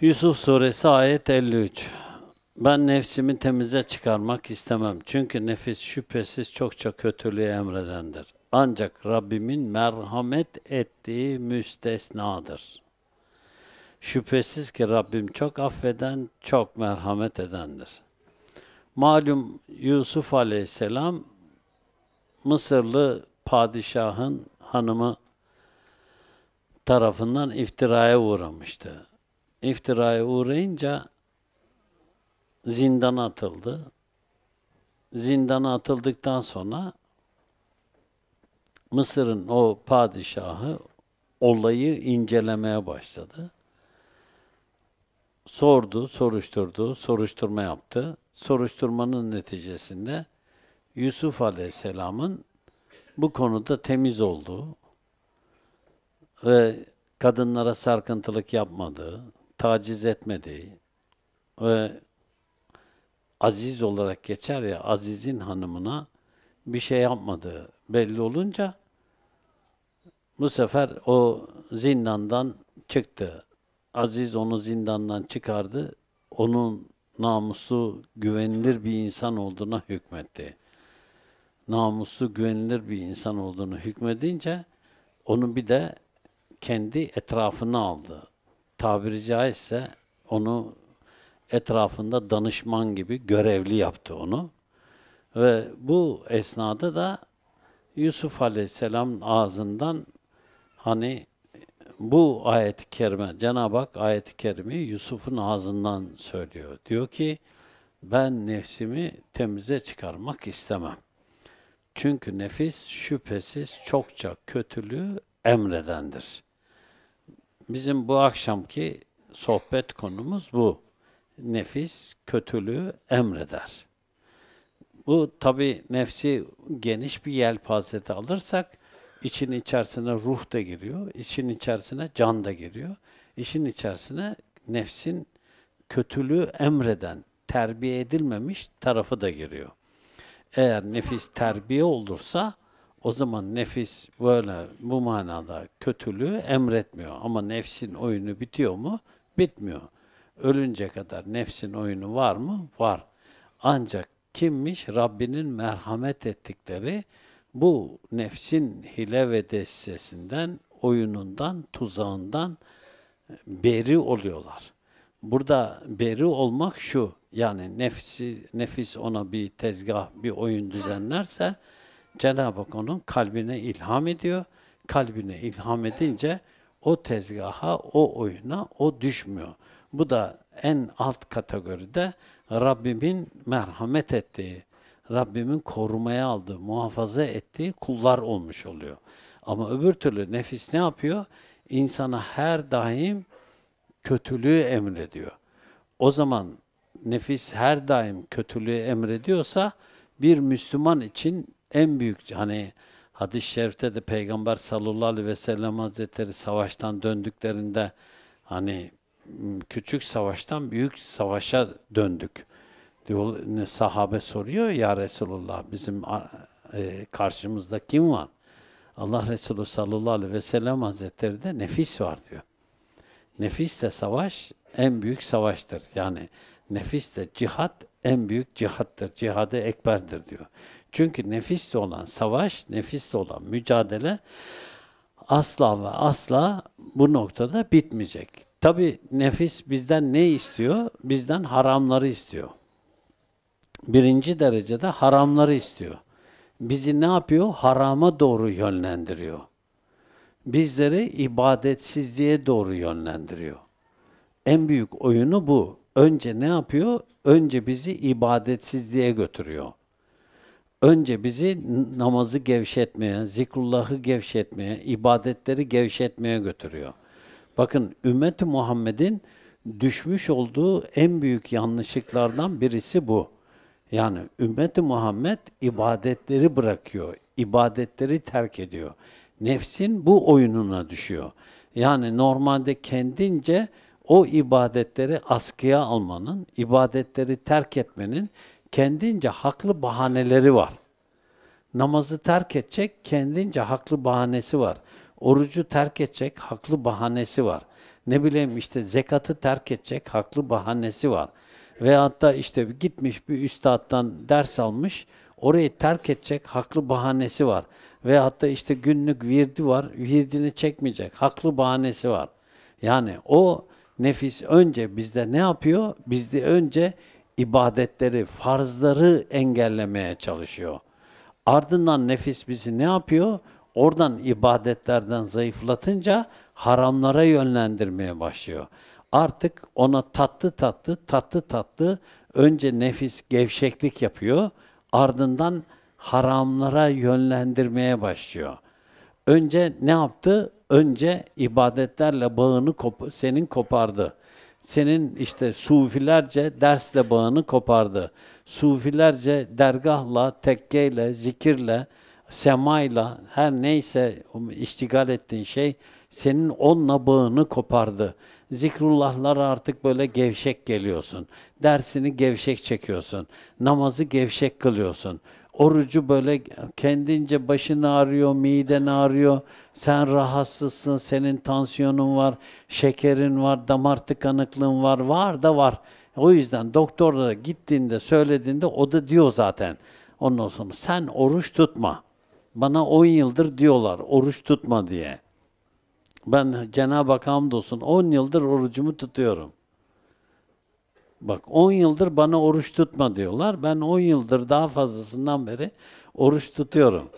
Yusuf Suresi ayet 53. Ben nefsimi temize çıkarmak istemem. Çünkü nefis şüphesiz çokça kötülüğü emredendir. Ancak Rabbimin merhamet ettiği müstesnadır. Şüphesiz ki Rabbim çok affeden, çok merhamet edendir. Malum Yusuf aleyhisselam Mısırlı padişahın hanımı tarafından iftiraya uğramıştı iftiraya uğrayınca zindana atıldı. Zindana atıldıktan sonra Mısır'ın o padişahı olayı incelemeye başladı. Sordu, soruşturdu, soruşturma yaptı. Soruşturmanın neticesinde Yusuf Aleyhisselam'ın bu konuda temiz olduğu ve kadınlara sarkıntılık yapmadığı, taciz etmediği ve aziz olarak geçer ya azizin hanımına bir şey yapmadığı belli olunca bu sefer o zindandan çıktı. Aziz onu zindandan çıkardı. Onun namusu güvenilir bir insan olduğuna hükmetti. Namusu güvenilir bir insan olduğunu hükmedince onu bir de kendi etrafına aldı tabiri caizse onu etrafında danışman gibi görevli yaptı onu. Ve bu esnada da Yusuf Aleyhisselam'ın ağzından hani bu ayet-i kerime, Cenab-ı Hak ayet-i kerimeyi Yusuf'un ağzından söylüyor. Diyor ki, ben nefsimi temize çıkarmak istemem. Çünkü nefis şüphesiz çokça kötülüğü emredendir. Bizim bu akşamki sohbet konumuz bu. Nefis kötülüğü emreder. Bu tabi nefsi geniş bir yelpazede alırsak için içerisine ruh da giriyor, işin içerisine can da giriyor. İşin içerisine nefsin kötülüğü emreden, terbiye edilmemiş tarafı da giriyor. Eğer nefis terbiye olursa o zaman nefis böyle bu manada kötülüğü emretmiyor. Ama nefsin oyunu bitiyor mu? Bitmiyor. Ölünce kadar nefsin oyunu var mı? Var. Ancak kimmiş? Rabbinin merhamet ettikleri bu nefsin hile ve destesinden, oyunundan, tuzağından beri oluyorlar. Burada beri olmak şu, yani nefsi, nefis ona bir tezgah, bir oyun düzenlerse, Cenab-ı Hak onun kalbine ilham ediyor. Kalbine ilham edince o tezgaha, o oyuna o düşmüyor. Bu da en alt kategoride Rabbimin merhamet ettiği, Rabbimin korumaya aldığı, muhafaza ettiği kullar olmuş oluyor. Ama öbür türlü nefis ne yapıyor? İnsana her daim kötülüğü emrediyor. O zaman nefis her daim kötülüğü emrediyorsa bir Müslüman için en büyük hani hadis-i şerifte de Peygamber sallallahu aleyhi ve sellem hazretleri savaştan döndüklerinde hani küçük savaştan büyük savaşa döndük. Diyor, sahabe soruyor ya Resulullah bizim e, karşımızda kim var? Allah Resulü sallallahu aleyhi ve sellem hazretleri de nefis var diyor. nefis de savaş en büyük savaştır. Yani nefis de cihat en büyük cihattır. Cihadı ekberdir diyor. Çünkü nefisle olan savaş, nefisle olan mücadele asla ve asla bu noktada bitmeyecek. Tabi nefis bizden ne istiyor? Bizden haramları istiyor. Birinci derecede haramları istiyor. Bizi ne yapıyor? Harama doğru yönlendiriyor. Bizleri ibadetsizliğe doğru yönlendiriyor. En büyük oyunu bu. Önce ne yapıyor? Önce bizi ibadetsizliğe götürüyor önce bizi namazı gevşetmeye, zikrullahı gevşetmeye, ibadetleri gevşetmeye götürüyor. Bakın ümmeti Muhammed'in düşmüş olduğu en büyük yanlışlıklardan birisi bu. Yani ümmeti Muhammed ibadetleri bırakıyor, ibadetleri terk ediyor. Nefsin bu oyununa düşüyor. Yani normalde kendince o ibadetleri askıya almanın, ibadetleri terk etmenin kendince haklı bahaneleri var. Namazı terk edecek kendince haklı bahanesi var. Orucu terk edecek haklı bahanesi var. Ne bileyim işte zekatı terk edecek haklı bahanesi var. Ve hatta işte gitmiş bir üstaddan ders almış, orayı terk edecek haklı bahanesi var. Ve hatta işte günlük virdi var, virdini çekmeyecek haklı bahanesi var. Yani o nefis önce bizde ne yapıyor? Bizde önce ibadetleri, farzları engellemeye çalışıyor. Ardından nefis bizi ne yapıyor? Oradan ibadetlerden zayıflatınca haramlara yönlendirmeye başlıyor. Artık ona tatlı tatlı, tatlı tatlı önce nefis gevşeklik yapıyor, ardından haramlara yönlendirmeye başlıyor. Önce ne yaptı? Önce ibadetlerle bağını kop senin kopardı senin işte sufilerce dersle bağını kopardı. Sufilerce dergahla, tekkeyle, zikirle, semayla her neyse iştigal ettiğin şey senin onunla bağını kopardı zikrullahlara artık böyle gevşek geliyorsun. Dersini gevşek çekiyorsun. Namazı gevşek kılıyorsun. Orucu böyle kendince başın ağrıyor, miden ağrıyor, sen rahatsızsın, senin tansiyonun var, şekerin var, damar tıkanıklığın var, var da var. O yüzden doktorlara gittiğinde, söylediğinde o da diyor zaten. Ondan sonra sen oruç tutma. Bana 10 yıldır diyorlar oruç tutma diye ben Cenab-ı Hak hamdolsun 10 yıldır orucumu tutuyorum. Bak 10 yıldır bana oruç tutma diyorlar. Ben 10 yıldır daha fazlasından beri oruç tutuyorum.